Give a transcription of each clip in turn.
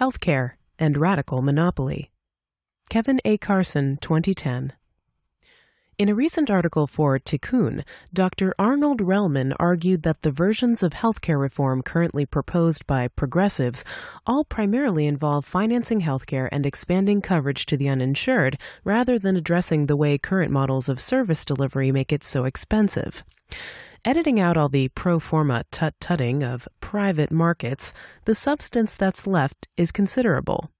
Healthcare and Radical Monopoly. Kevin A. Carson, 2010. In a recent article for Tikkun, Dr. Arnold Relman argued that the versions of healthcare reform currently proposed by progressives all primarily involve financing healthcare and expanding coverage to the uninsured rather than addressing the way current models of service delivery make it so expensive. Editing out all the pro forma tut tutting of private markets, the substance that's left is considerable.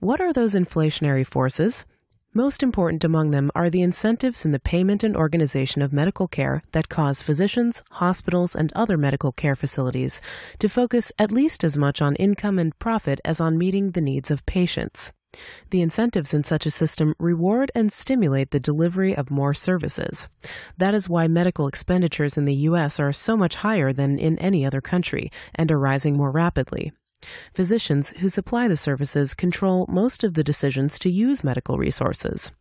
What are those inflationary forces? Most important among them are the incentives in the payment and organization of medical care that cause physicians, hospitals, and other medical care facilities to focus at least as much on income and profit as on meeting the needs of patients. The incentives in such a system reward and stimulate the delivery of more services. That is why medical expenditures in the U.S. are so much higher than in any other country and are rising more rapidly. Physicians who supply the services control most of the decisions to use medical resources.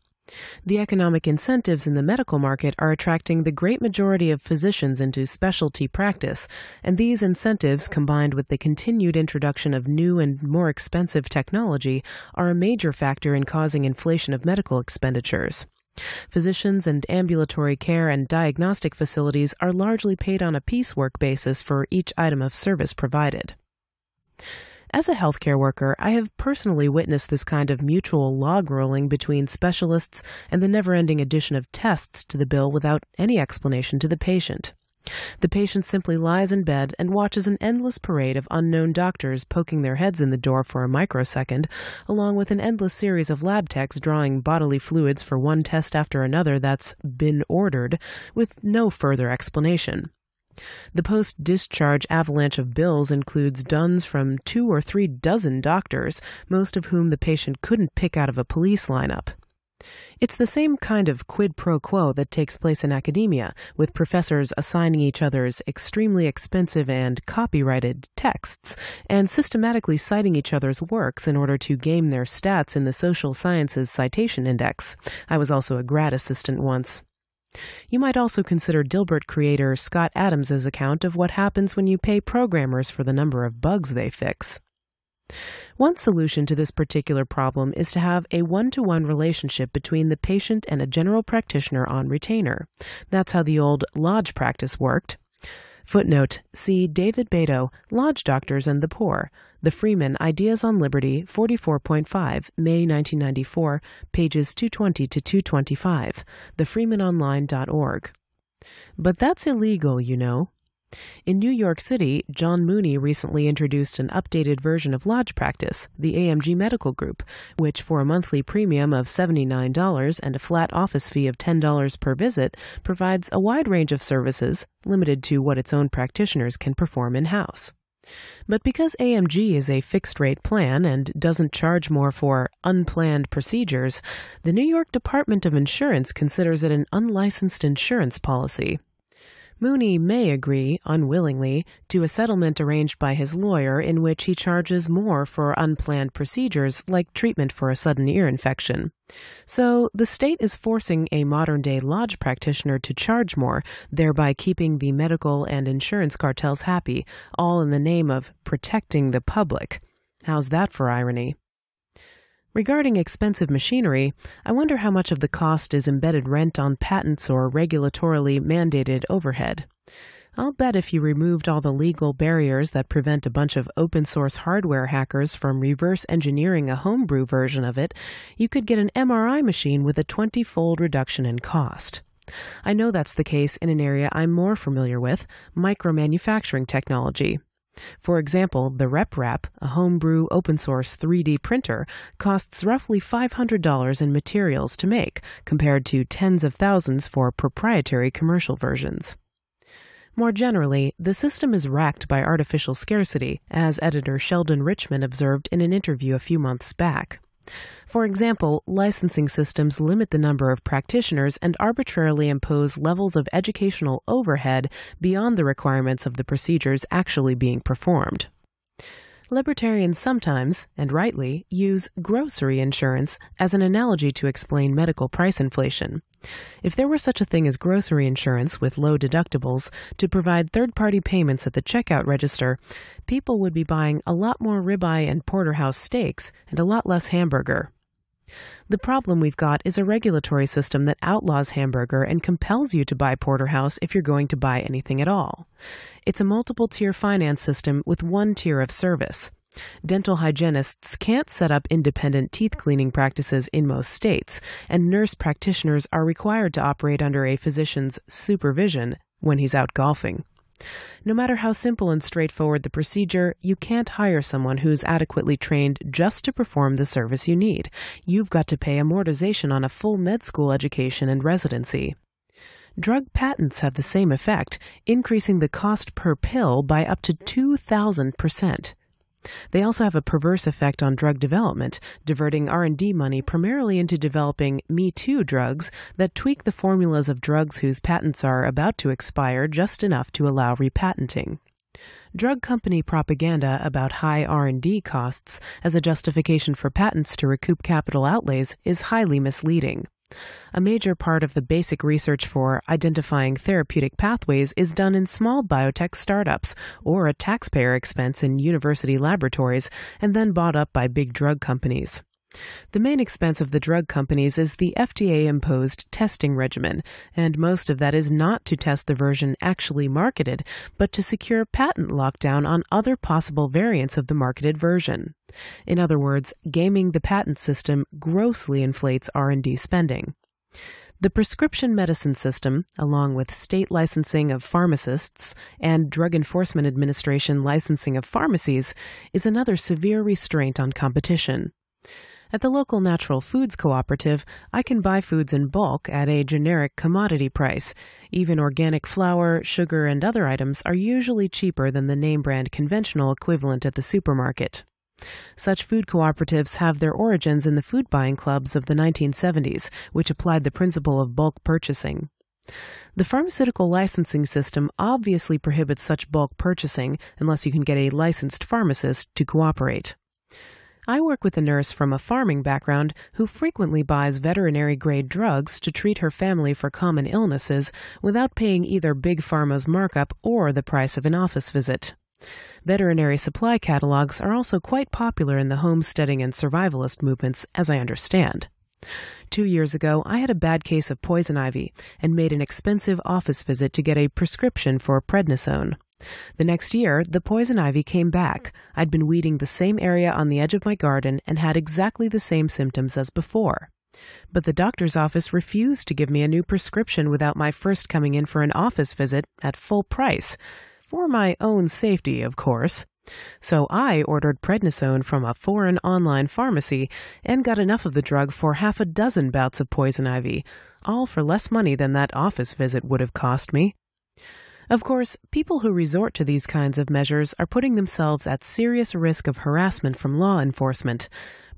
The economic incentives in the medical market are attracting the great majority of physicians into specialty practice, and these incentives, combined with the continued introduction of new and more expensive technology, are a major factor in causing inflation of medical expenditures. Physicians and ambulatory care and diagnostic facilities are largely paid on a piecework basis for each item of service provided. As a healthcare worker, I have personally witnessed this kind of mutual log rolling between specialists and the never ending addition of tests to the bill without any explanation to the patient. The patient simply lies in bed and watches an endless parade of unknown doctors poking their heads in the door for a microsecond, along with an endless series of lab techs drawing bodily fluids for one test after another that's been ordered, with no further explanation. The post discharge avalanche of bills includes duns from two or three dozen doctors, most of whom the patient couldn't pick out of a police lineup. It's the same kind of quid pro quo that takes place in academia, with professors assigning each other's extremely expensive and copyrighted texts, and systematically citing each other's works in order to game their stats in the Social Sciences Citation Index. I was also a grad assistant once. You might also consider Dilbert creator Scott Adams's account of what happens when you pay programmers for the number of bugs they fix. One solution to this particular problem is to have a one-to-one -one relationship between the patient and a general practitioner on retainer. That's how the old lodge practice worked. Footnote: See David Beto, Lodge Doctors and the Poor, the Freeman, Ideas on Liberty, 44.5, May 1994, pages 220 to 225, thefreemanonline.org. But that's illegal, you know. In New York City, John Mooney recently introduced an updated version of Lodge Practice, the AMG Medical Group, which for a monthly premium of $79 and a flat office fee of $10 per visit provides a wide range of services, limited to what its own practitioners can perform in house. But because AMG is a fixed rate plan and doesn't charge more for unplanned procedures, the New York Department of Insurance considers it an unlicensed insurance policy Mooney may agree, unwillingly, to a settlement arranged by his lawyer in which he charges more for unplanned procedures like treatment for a sudden ear infection. So the state is forcing a modern day lodge practitioner to charge more, thereby keeping the medical and insurance cartels happy, all in the name of protecting the public. How's that for irony? Regarding expensive machinery, I wonder how much of the cost is embedded rent on patents or regulatorily mandated overhead. I'll bet if you removed all the legal barriers that prevent a bunch of open source hardware hackers from reverse engineering a homebrew version of it, you could get an MRI machine with a 20 fold reduction in cost. I know that's the case in an area I'm more familiar with micromanufacturing technology. For example, the RepRap, a homebrew open source 3D printer, costs roughly $500 in materials to make, compared to tens of thousands for proprietary commercial versions. More generally, the system is racked by artificial scarcity, as editor Sheldon Richman observed in an interview a few months back. For example, licensing systems limit the number of practitioners and arbitrarily impose levels of educational overhead beyond the requirements of the procedures actually being performed. Libertarians sometimes, and rightly, use grocery insurance as an analogy to explain medical price inflation. If there were such a thing as grocery insurance with low deductibles to provide third party payments at the checkout register, people would be buying a lot more ribeye and porterhouse steaks and a lot less hamburger. The problem we've got is a regulatory system that outlaws hamburger and compels you to buy porterhouse if you're going to buy anything at all. It's a multiple tier finance system with one tier of service. Dental hygienists can't set up independent teeth cleaning practices in most states, and nurse practitioners are required to operate under a physician's supervision when he's out golfing. No matter how simple and straightforward the procedure, you can't hire someone who's adequately trained just to perform the service you need. You've got to pay amortization on a full med school education and residency. Drug patents have the same effect, increasing the cost per pill by up to 2,000 percent. They also have a perverse effect on drug development, diverting R&D money primarily into developing Me Too drugs that tweak the formulas of drugs whose patents are about to expire just enough to allow repatenting. Drug company propaganda about high R&D costs as a justification for patents to recoup capital outlays is highly misleading. A major part of the basic research for identifying therapeutic pathways is done in small biotech startups or a taxpayer expense in university laboratories and then bought up by big drug companies. The main expense of the drug companies is the FDA imposed testing regimen, and most of that is not to test the version actually marketed, but to secure patent lockdown on other possible variants of the marketed version. In other words, gaming the patent system grossly inflates R&D spending. The prescription medicine system, along with state licensing of pharmacists and Drug Enforcement Administration licensing of pharmacies, is another severe restraint on competition. At the local natural foods cooperative, I can buy foods in bulk at a generic commodity price. Even organic flour, sugar, and other items are usually cheaper than the name brand conventional equivalent at the supermarket. Such food cooperatives have their origins in the food buying clubs of the 1970s, which applied the principle of bulk purchasing. The pharmaceutical licensing system obviously prohibits such bulk purchasing unless you can get a licensed pharmacist to cooperate. I work with a nurse from a farming background who frequently buys veterinary grade drugs to treat her family for common illnesses without paying either Big Pharma's markup or the price of an office visit. Veterinary supply catalogs are also quite popular in the homesteading and survivalist movements, as I understand. Two years ago, I had a bad case of poison ivy and made an expensive office visit to get a prescription for prednisone. The next year, the poison ivy came back. I'd been weeding the same area on the edge of my garden and had exactly the same symptoms as before. But the doctor's office refused to give me a new prescription without my first coming in for an office visit at full price. For my own safety, of course. So I ordered prednisone from a foreign online pharmacy and got enough of the drug for half a dozen bouts of poison ivy, all for less money than that office visit would have cost me. Of course, people who resort to these kinds of measures are putting themselves at serious risk of harassment from law enforcement.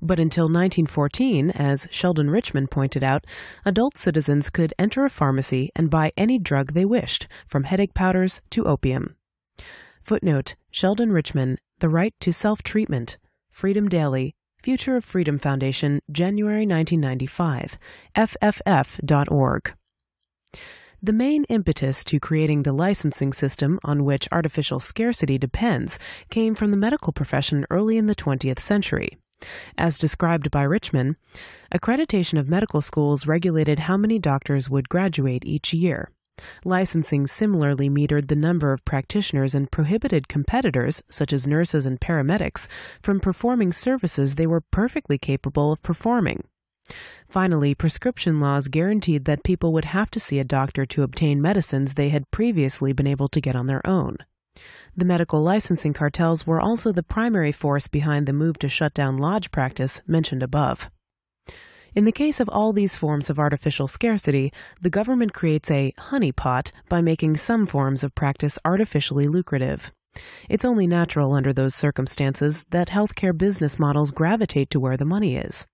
But until 1914, as Sheldon Richman pointed out, adult citizens could enter a pharmacy and buy any drug they wished, from headache powders to opium. Footnote Sheldon Richman, The Right to Self Treatment, Freedom Daily, Future of Freedom Foundation, January 1995, fff.org. The main impetus to creating the licensing system on which artificial scarcity depends came from the medical profession early in the 20th century. As described by Richman, accreditation of medical schools regulated how many doctors would graduate each year. Licensing similarly metered the number of practitioners and prohibited competitors, such as nurses and paramedics, from performing services they were perfectly capable of performing. Finally, prescription laws guaranteed that people would have to see a doctor to obtain medicines they had previously been able to get on their own. The medical licensing cartels were also the primary force behind the move to shut down lodge practice mentioned above. In the case of all these forms of artificial scarcity, the government creates a honeypot by making some forms of practice artificially lucrative. It's only natural under those circumstances that healthcare business models gravitate to where the money is.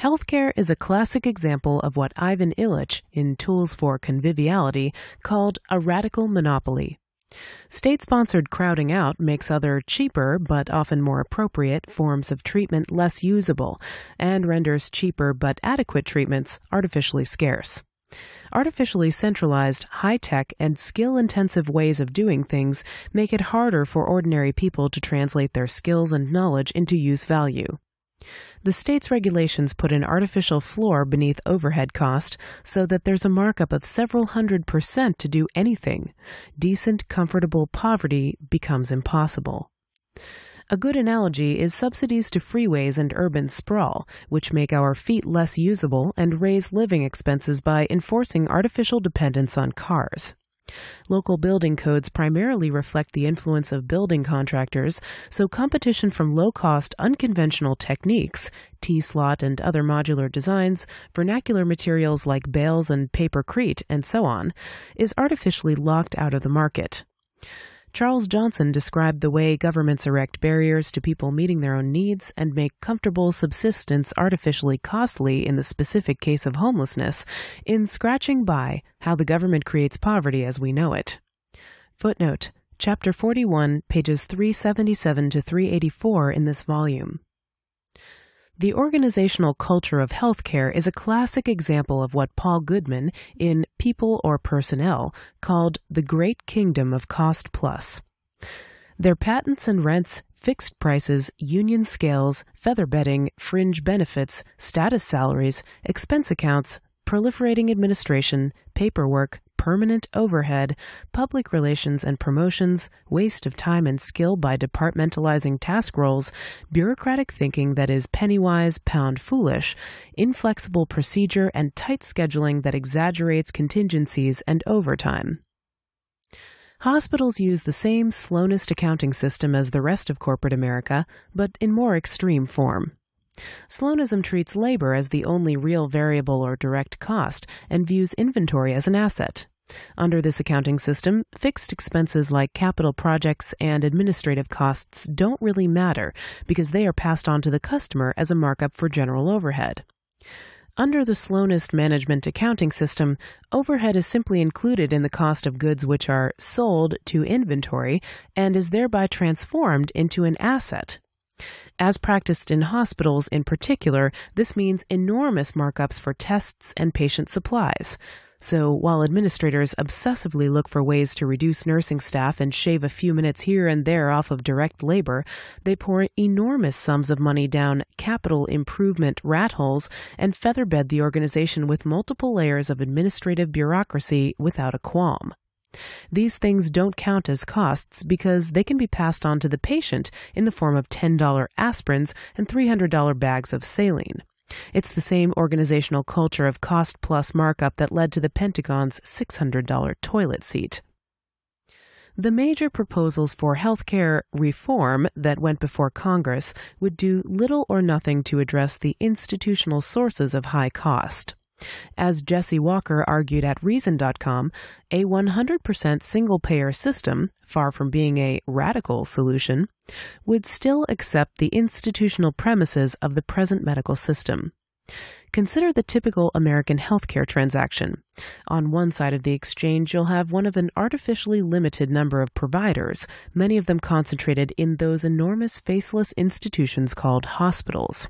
Healthcare is a classic example of what Ivan Illich, in Tools for Conviviality, called a radical monopoly. State sponsored crowding out makes other cheaper, but often more appropriate, forms of treatment less usable, and renders cheaper but adequate treatments artificially scarce. Artificially centralized, high tech, and skill intensive ways of doing things make it harder for ordinary people to translate their skills and knowledge into use value. The state's regulations put an artificial floor beneath overhead cost so that there's a markup of several hundred percent to do anything. Decent, comfortable poverty becomes impossible. A good analogy is subsidies to freeways and urban sprawl, which make our feet less usable and raise living expenses by enforcing artificial dependence on cars. Local building codes primarily reflect the influence of building contractors, so competition from low cost, unconventional techniques, T slot and other modular designs, vernacular materials like bales and papercrete, and so on, is artificially locked out of the market. Charles Johnson described the way governments erect barriers to people meeting their own needs and make comfortable subsistence artificially costly in the specific case of homelessness in Scratching By How the Government Creates Poverty as We Know It. Footnote Chapter 41, pages 377 to 384 in this volume. The organizational culture of healthcare is a classic example of what Paul Goodman, in People or Personnel, called the great kingdom of cost plus. Their patents and rents, fixed prices, union scales, feather bedding, fringe benefits, status salaries, expense accounts, proliferating administration, paperwork, permanent overhead, public relations and promotions, waste of time and skill by departmentalizing task roles, bureaucratic thinking that is penny-wise, pound-foolish, inflexible procedure and tight scheduling that exaggerates contingencies and overtime. Hospitals use the same slowness accounting system as the rest of corporate America, but in more extreme form. Sloanism treats labor as the only real variable or direct cost and views inventory as an asset. Under this accounting system, fixed expenses like capital projects and administrative costs don't really matter because they are passed on to the customer as a markup for general overhead. Under the Sloanist management accounting system, overhead is simply included in the cost of goods which are sold to inventory and is thereby transformed into an asset. As practiced in hospitals in particular, this means enormous markups for tests and patient supplies. So while administrators obsessively look for ways to reduce nursing staff and shave a few minutes here and there off of direct labor, they pour enormous sums of money down capital improvement rat holes and featherbed the organization with multiple layers of administrative bureaucracy without a qualm. These things don't count as costs because they can be passed on to the patient in the form of $10 aspirins and $300 bags of saline. It's the same organizational culture of cost plus markup that led to the Pentagon's $600 toilet seat. The major proposals for healthcare reform that went before Congress would do little or nothing to address the institutional sources of high cost. As Jesse Walker argued at Reason.com, a 100% single payer system, far from being a radical solution, would still accept the institutional premises of the present medical system. Consider the typical American healthcare transaction. On one side of the exchange, you'll have one of an artificially limited number of providers, many of them concentrated in those enormous faceless institutions called hospitals.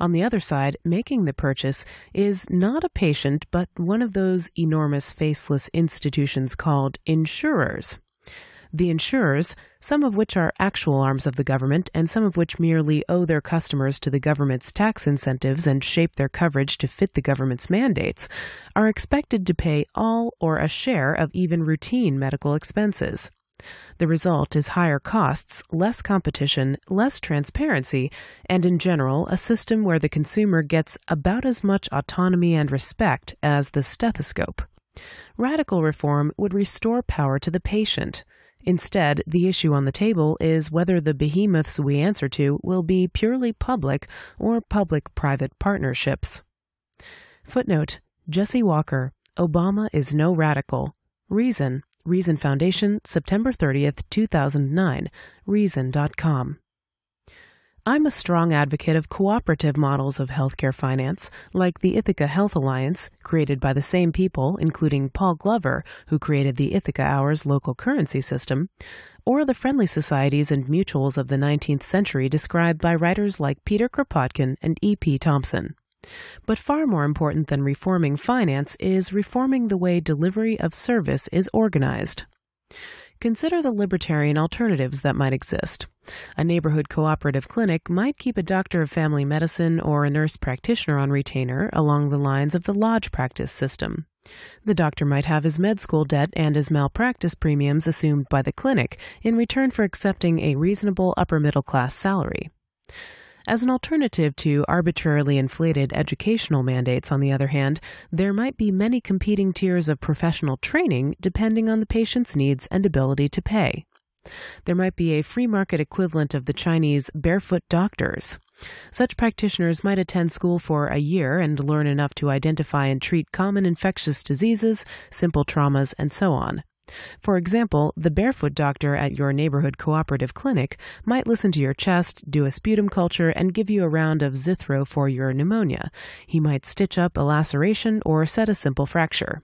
On the other side, making the purchase is not a patient, but one of those enormous faceless institutions called insurers. The insurers, some of which are actual arms of the government and some of which merely owe their customers to the government's tax incentives and shape their coverage to fit the government's mandates, are expected to pay all or a share of even routine medical expenses. The result is higher costs, less competition, less transparency, and in general, a system where the consumer gets about as much autonomy and respect as the stethoscope. Radical reform would restore power to the patient. Instead, the issue on the table is whether the behemoths we answer to will be purely public or public private partnerships. Footnote Jesse Walker Obama is no radical. Reason Reason Foundation, September 30th, 2009, reason.com. I'm a strong advocate of cooperative models of healthcare finance, like the Ithaca Health Alliance, created by the same people, including Paul Glover, who created the Ithaca Hours local currency system, or the friendly societies and mutuals of the 19th century described by writers like Peter Kropotkin and E.P. Thompson. But far more important than reforming finance is reforming the way delivery of service is organized. Consider the libertarian alternatives that might exist. A neighborhood cooperative clinic might keep a doctor of family medicine or a nurse practitioner on retainer along the lines of the lodge practice system. The doctor might have his med school debt and his malpractice premiums assumed by the clinic in return for accepting a reasonable upper middle class salary. As an alternative to arbitrarily inflated educational mandates, on the other hand, there might be many competing tiers of professional training depending on the patient's needs and ability to pay. There might be a free market equivalent of the Chinese barefoot doctors. Such practitioners might attend school for a year and learn enough to identify and treat common infectious diseases, simple traumas, and so on. For example, the barefoot doctor at your neighborhood cooperative clinic might listen to your chest, do a sputum culture, and give you a round of Zithro for your pneumonia. He might stitch up a laceration or set a simple fracture.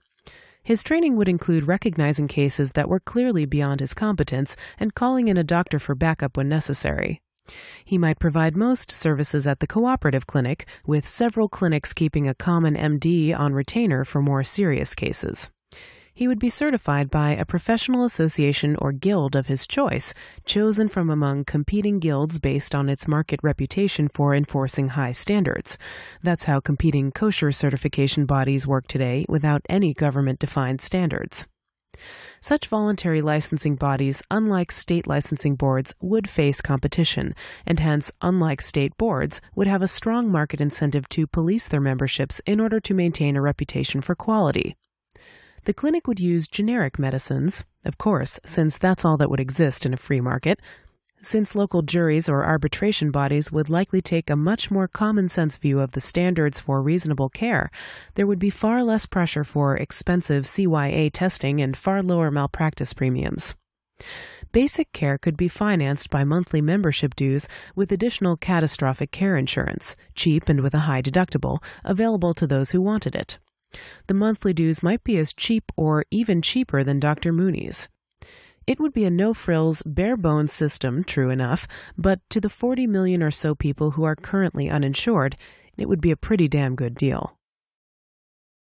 His training would include recognizing cases that were clearly beyond his competence and calling in a doctor for backup when necessary. He might provide most services at the cooperative clinic, with several clinics keeping a common MD on retainer for more serious cases he would be certified by a professional association or guild of his choice, chosen from among competing guilds based on its market reputation for enforcing high standards. That's how competing kosher certification bodies work today without any government defined standards. Such voluntary licensing bodies, unlike state licensing boards, would face competition, and hence, unlike state boards, would have a strong market incentive to police their memberships in order to maintain a reputation for quality the clinic would use generic medicines, of course, since that's all that would exist in a free market, since local juries or arbitration bodies would likely take a much more common sense view of the standards for reasonable care, there would be far less pressure for expensive CYA testing and far lower malpractice premiums. Basic care could be financed by monthly membership dues with additional catastrophic care insurance, cheap and with a high deductible, available to those who wanted it. The monthly dues might be as cheap or even cheaper than Dr. Mooney's. It would be a no frills, bare bones system, true enough, but to the 40 million or so people who are currently uninsured, it would be a pretty damn good deal.